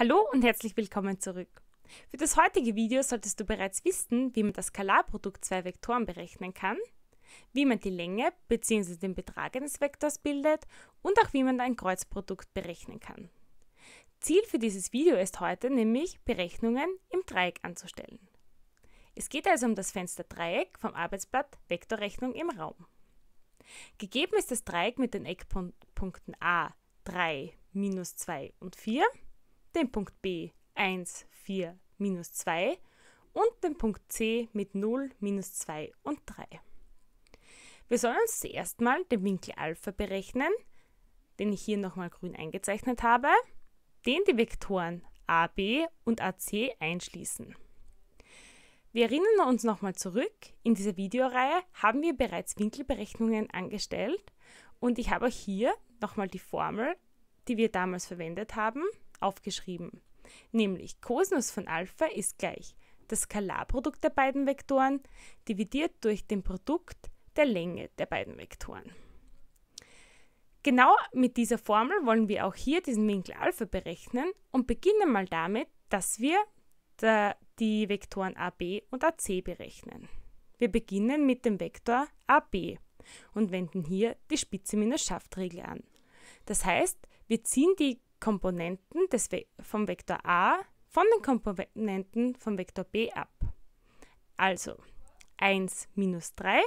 Hallo und herzlich willkommen zurück. Für das heutige Video solltest du bereits wissen, wie man das Skalarprodukt zwei Vektoren berechnen kann, wie man die Länge bzw. den Betrag eines Vektors bildet und auch wie man ein Kreuzprodukt berechnen kann. Ziel für dieses Video ist heute nämlich, Berechnungen im Dreieck anzustellen. Es geht also um das Fenster Dreieck vom Arbeitsblatt Vektorrechnung im Raum. Gegeben ist das Dreieck mit den Eckpunkten a, 3, minus 2 und 4 den Punkt B 1, 4, minus 2 und den Punkt C mit 0, minus 2 und 3. Wir sollen uns zuerst mal den Winkel Alpha berechnen, den ich hier nochmal grün eingezeichnet habe, den die Vektoren AB und AC einschließen. Wir erinnern uns nochmal zurück, in dieser Videoreihe haben wir bereits Winkelberechnungen angestellt und ich habe euch hier nochmal die Formel, die wir damals verwendet haben, aufgeschrieben. Nämlich Cosinus von Alpha ist gleich das Skalarprodukt der beiden Vektoren dividiert durch den Produkt der Länge der beiden Vektoren. Genau mit dieser Formel wollen wir auch hier diesen Winkel Alpha berechnen und beginnen mal damit, dass wir die Vektoren AB und AC berechnen. Wir beginnen mit dem Vektor AB und wenden hier die Spitze-Schaftregel an. Das heißt, wir ziehen die Komponenten des Ve vom Vektor a von den Komponenten vom Vektor b ab. Also 1 minus 3,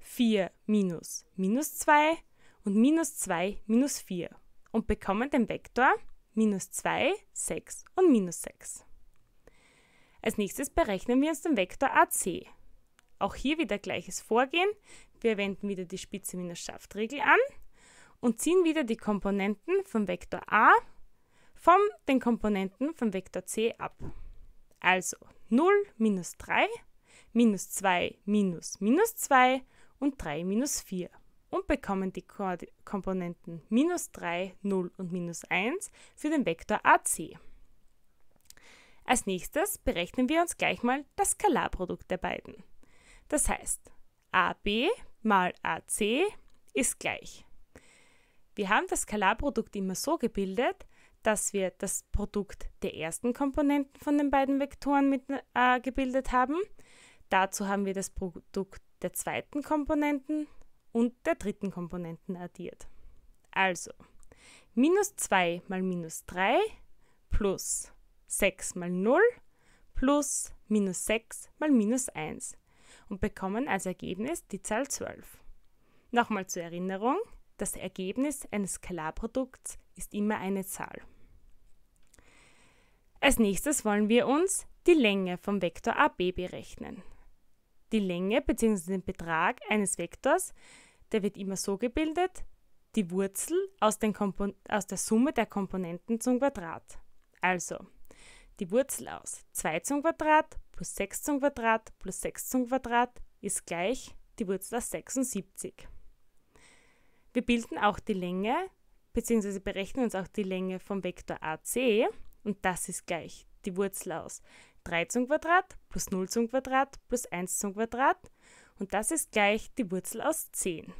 4 minus minus 2 und minus 2 minus 4 und bekommen den Vektor minus 2, 6 und minus 6. Als nächstes berechnen wir uns den Vektor AC. Auch hier wieder gleiches Vorgehen. Wir wenden wieder die Spitze-Minus-Schaft-Regel an und ziehen wieder die Komponenten vom Vektor a von den Komponenten vom Vektor c ab. Also 0 minus 3, minus 2 minus minus 2 und 3 minus 4 und bekommen die Komponenten minus 3, 0 und minus 1 für den Vektor AC. Als nächstes berechnen wir uns gleich mal das Skalarprodukt der beiden. Das heißt, AB mal AC ist gleich wir haben das Skalarprodukt immer so gebildet, dass wir das Produkt der ersten Komponenten von den beiden Vektoren mit, äh, gebildet haben. Dazu haben wir das Produkt der zweiten Komponenten und der dritten Komponenten addiert. Also minus 2 mal minus 3 plus 6 mal 0 plus minus 6 mal minus 1 und bekommen als Ergebnis die Zahl 12. Nochmal zur Erinnerung, das Ergebnis eines Skalarprodukts ist immer eine Zahl. Als nächstes wollen wir uns die Länge vom Vektor AB berechnen. Die Länge bzw. den Betrag eines Vektors, der wird immer so gebildet, die Wurzel aus, aus der Summe der Komponenten zum Quadrat. Also die Wurzel aus 2 zum Quadrat plus 6 zum Quadrat plus 6 zum Quadrat ist gleich die Wurzel aus 76. Wir bilden auch die Länge beziehungsweise berechnen uns auch die Länge vom Vektor AC und das ist gleich die Wurzel aus 3 zum Quadrat plus 0 zum Quadrat plus 1 zum Quadrat und das ist gleich die Wurzel aus 10.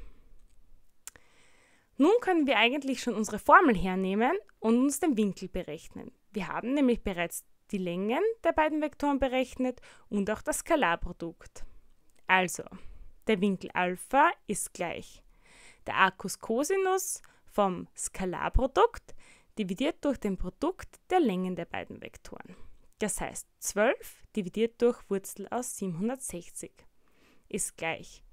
Nun können wir eigentlich schon unsere Formel hernehmen und uns den Winkel berechnen. Wir haben nämlich bereits die Längen der beiden Vektoren berechnet und auch das Skalarprodukt. Also, der Winkel Alpha ist gleich der Arcus Cosinus vom Skalarprodukt dividiert durch den Produkt der Längen der beiden Vektoren. Das heißt, 12 dividiert durch Wurzel aus 760 ist gleich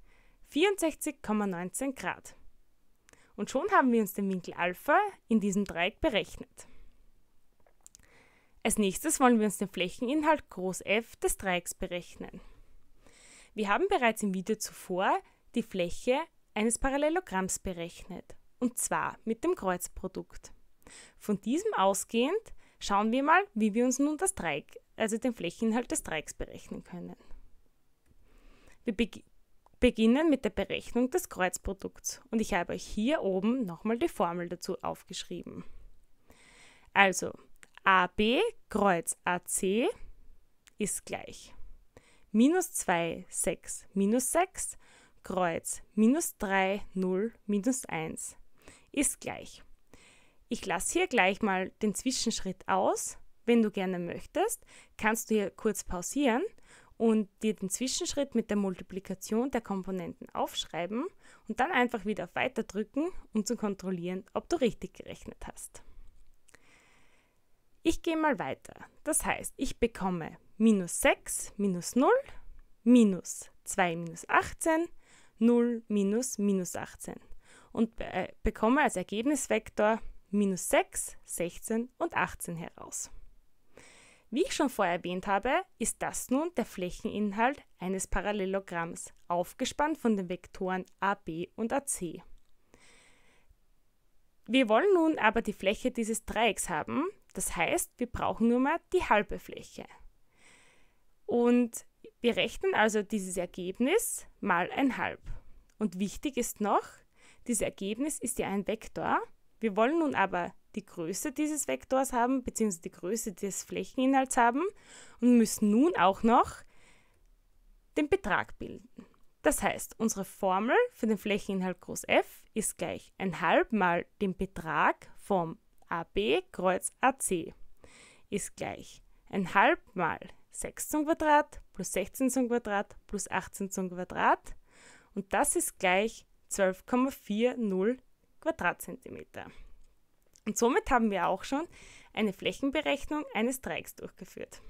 64,19 Grad. Und schon haben wir uns den Winkel Alpha in diesem Dreieck berechnet. Als nächstes wollen wir uns den Flächeninhalt Groß F des Dreiecks berechnen. Wir haben bereits im Video zuvor die Fläche eines Parallelogramms berechnet, und zwar mit dem Kreuzprodukt. Von diesem ausgehend schauen wir mal, wie wir uns nun das Dreieck, also den Flächeninhalt des Dreiecks berechnen können. Wir be beginnen mit der Berechnung des Kreuzprodukts und ich habe euch hier oben nochmal die Formel dazu aufgeschrieben. Also AB Kreuz AC ist gleich minus 2, 6, minus 6 Kreuz minus 3, 0, minus 1 ist gleich. Ich lasse hier gleich mal den Zwischenschritt aus. Wenn du gerne möchtest, kannst du hier kurz pausieren und dir den Zwischenschritt mit der Multiplikation der Komponenten aufschreiben und dann einfach wieder auf Weiter drücken, um zu kontrollieren, ob du richtig gerechnet hast. Ich gehe mal weiter. Das heißt, ich bekomme minus 6 minus 0 minus 2 minus 18 0 minus minus 18 und be äh, bekomme als Ergebnisvektor minus 6, 16 und 18 heraus. Wie ich schon vorher erwähnt habe, ist das nun der Flächeninhalt eines Parallelogramms, aufgespannt von den Vektoren AB und AC. Wir wollen nun aber die Fläche dieses Dreiecks haben, das heißt, wir brauchen nur mal die halbe Fläche. Und wir rechnen also dieses Ergebnis mal ein Halb. Und wichtig ist noch, dieses Ergebnis ist ja ein Vektor. Wir wollen nun aber die Größe dieses Vektors haben, beziehungsweise die Größe des Flächeninhalts haben und müssen nun auch noch den Betrag bilden. Das heißt, unsere Formel für den Flächeninhalt groß F ist gleich ein halb mal den Betrag vom AB kreuz AC ist gleich ein halb mal 6 zum Quadrat plus 16 zum Quadrat plus 18 zum Quadrat und das ist gleich 12,40 Quadratzentimeter. Und somit haben wir auch schon eine Flächenberechnung eines Dreiecks durchgeführt.